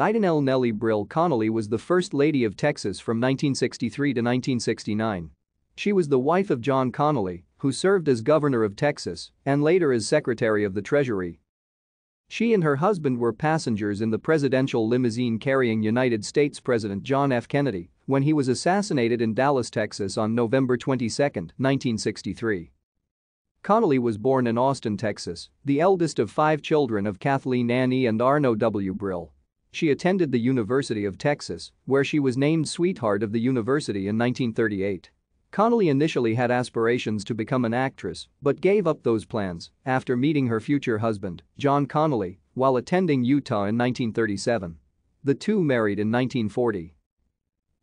Ida L. Nellie Brill Connolly was the First Lady of Texas from 1963 to 1969. She was the wife of John Connolly, who served as governor of Texas and later as secretary of the Treasury. She and her husband were passengers in the presidential limousine carrying United States President John F. Kennedy when he was assassinated in Dallas, Texas on November 22, 1963. Connolly was born in Austin, Texas, the eldest of five children of Kathleen Annie and Arno W. Brill. She attended the University of Texas, where she was named Sweetheart of the University in 1938. Connolly initially had aspirations to become an actress but gave up those plans after meeting her future husband, John Connolly, while attending Utah in 1937. The two married in 1940.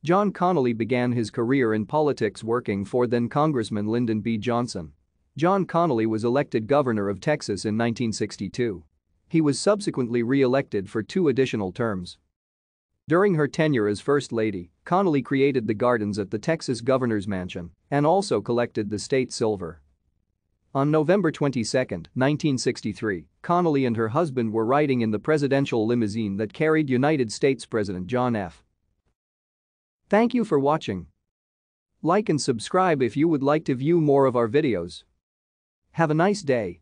John Connolly began his career in politics working for then Congressman Lyndon B. Johnson. John Connolly was elected governor of Texas in 1962. He was subsequently re-elected for two additional terms. During her tenure as First Lady, Connolly created the gardens at the Texas Governor's Mansion and also collected the state silver. On November 22, 1963, Connolly and her husband were riding in the presidential limousine that carried United States President John F. Thank you for watching. Like and subscribe if you would like to view more of our videos. Have a nice day.